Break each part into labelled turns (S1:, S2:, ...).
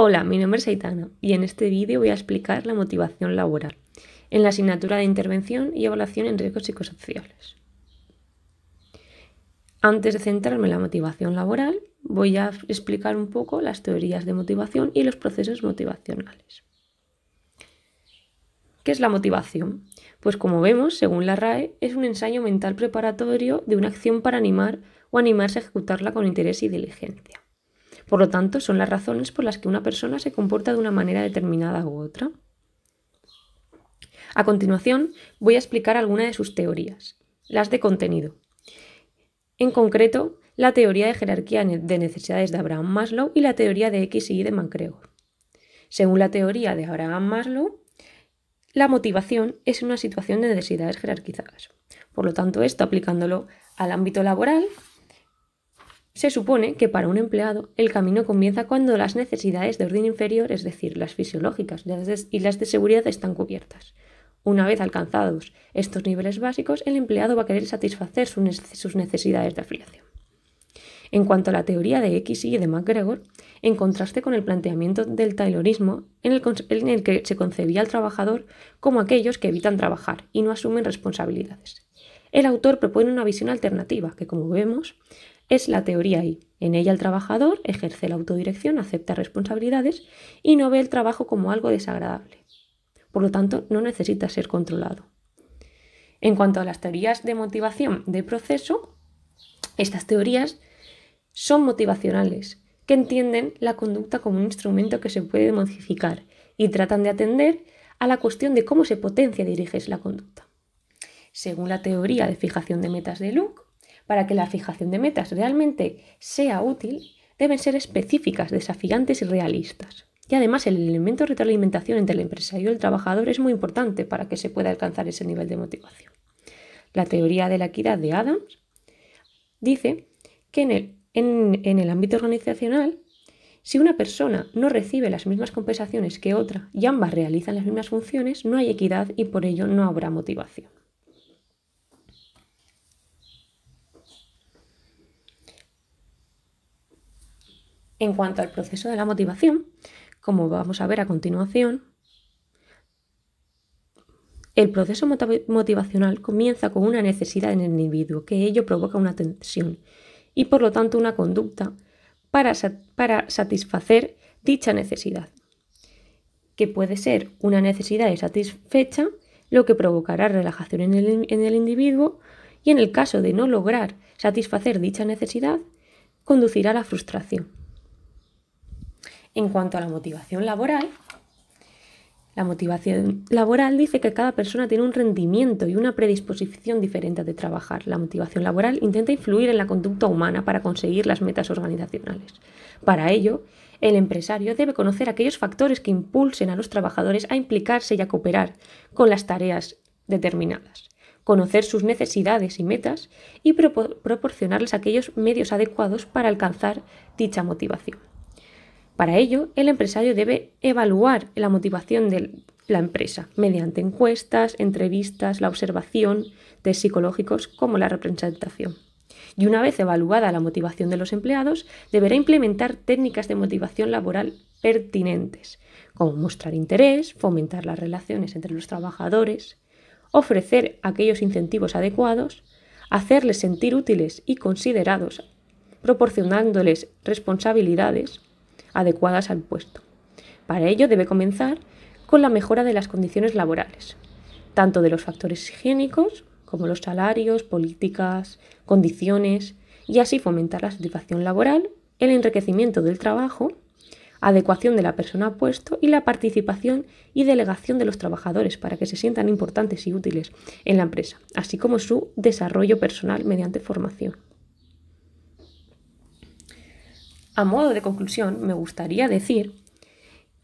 S1: Hola, mi nombre es Aitana y en este vídeo voy a explicar la motivación laboral en la asignatura de intervención y evaluación en riesgos psicosociales. Antes de centrarme en la motivación laboral, voy a explicar un poco las teorías de motivación y los procesos motivacionales. ¿Qué es la motivación? Pues como vemos, según la RAE, es un ensayo mental preparatorio de una acción para animar o animarse a ejecutarla con interés y diligencia. Por lo tanto, son las razones por las que una persona se comporta de una manera determinada u otra. A continuación, voy a explicar algunas de sus teorías, las de contenido. En concreto, la teoría de jerarquía de necesidades de Abraham Maslow y la teoría de X y Y de MacGregor. Según la teoría de Abraham Maslow, la motivación es una situación de necesidades jerarquizadas. Por lo tanto, esto aplicándolo al ámbito laboral, se supone que para un empleado el camino comienza cuando las necesidades de orden inferior, es decir, las fisiológicas y las de seguridad, están cubiertas. Una vez alcanzados estos niveles básicos, el empleado va a querer satisfacer sus necesidades de afiliación. En cuanto a la teoría de X y de MacGregor, en contraste con el planteamiento del Taylorismo, en el que se concebía al trabajador como aquellos que evitan trabajar y no asumen responsabilidades el autor propone una visión alternativa, que como vemos es la teoría I. En ella el trabajador ejerce la autodirección, acepta responsabilidades y no ve el trabajo como algo desagradable. Por lo tanto, no necesita ser controlado. En cuanto a las teorías de motivación de proceso, estas teorías son motivacionales, que entienden la conducta como un instrumento que se puede modificar y tratan de atender a la cuestión de cómo se potencia y diriges la conducta según la teoría de fijación de metas de Luke, para que la fijación de metas realmente sea útil, deben ser específicas, desafiantes y realistas. Y además el elemento de retroalimentación entre el empresario y el trabajador es muy importante para que se pueda alcanzar ese nivel de motivación. La teoría de la equidad de Adams dice que en el, en el ámbito organizacional si una persona no recibe las mismas compensaciones que otra y ambas realizan las mismas funciones, no hay equidad y por ello no habrá motivación. En cuanto al proceso de la motivación, como vamos a ver a continuación, el proceso motivacional comienza con una necesidad en el individuo, que ello provoca una tensión y por lo tanto una conducta para, satisfacer dicha necesidad, que puede ser una necesidad satisfecha, lo que provocará relajación en el individuo y en el caso de no lograr satisfacer dicha necesidad, conducirá a la frustración. En cuanto a la motivación laboral, la motivación laboral dice que cada persona tiene un rendimiento y una predisposición diferente de trabajar. La motivación laboral intenta influir en la conducta humana para conseguir las metas organizacionales. Para ello, el empresario debe conocer aquellos factores que impulsen a los trabajadores a implicarse y a cooperar con las tareas determinadas, conocer sus necesidades y metas y proporcionarles aquellos medios adecuados para alcanzar dicha motivación. Para ello, el empresario debe evaluar la motivación de la empresa mediante encuestas, entrevistas, la observación, de psicológicos como la representación. Y una vez evaluada la motivación de los empleados, deberá implementar técnicas de motivación laboral pertinentes, como mostrar interés, fomentar las relaciones entre los trabajadores, ofrecer aquellos incentivos adecuados, hacerles sentir útiles y considerados, proporcionándoles responsabilidades, adecuadas al puesto. Para ello debe comenzar con la mejora de las condiciones laborales, tanto de los factores higiénicos como los salarios, políticas, condiciones, y así fomentar la satisfacción laboral, el enriquecimiento del trabajo, adecuación de la persona a puesto y la participación y delegación de los trabajadores para que se sientan importantes y útiles en la empresa, así como su desarrollo personal mediante formación. A modo de conclusión, me gustaría decir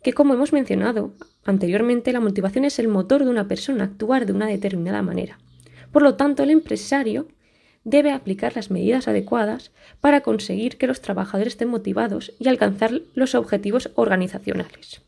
S1: que, como hemos mencionado anteriormente, la motivación es el motor de una persona actuar de una determinada manera. Por lo tanto, el empresario debe aplicar las medidas adecuadas para conseguir que los trabajadores estén motivados y alcanzar los objetivos organizacionales.